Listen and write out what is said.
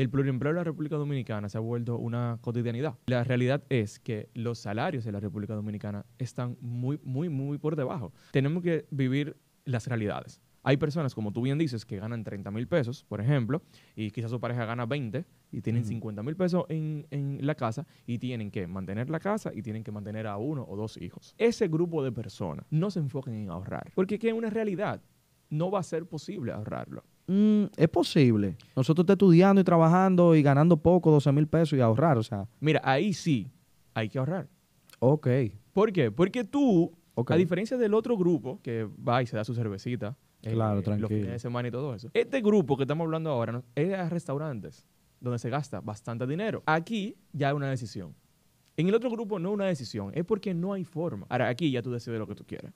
El pluriempleo en la República Dominicana se ha vuelto una cotidianidad. La realidad es que los salarios en la República Dominicana están muy, muy, muy por debajo. Tenemos que vivir las realidades. Hay personas, como tú bien dices, que ganan 30 mil pesos, por ejemplo, y quizás su pareja gana 20 y tienen 50 mil pesos en, en, la casa y tienen que mantener la casa y tienen que mantener a uno o dos hijos. Ese grupo de personas no se enfoquen en ahorrar, porque es una realidad no va a ser posible ahorrarlo. Mm, es posible. Nosotros estamos estudiando y trabajando y ganando poco, 12 mil pesos y ahorrar, o sea. Mira, ahí sí hay que ahorrar. Ok. ¿Por qué? Porque tú, a diferencia del otro grupo que va y se da su cervecita, eh, claro, tranquilo. los semana y todo eso, este grupo que estamos hablando ahora es de restaurantes donde se gasta bastante dinero. Aquí ya hay una decisión. En el otro grupo no es una decisión, es porque no hay forma. Ahora, aquí ya tú decides lo que tú quieres.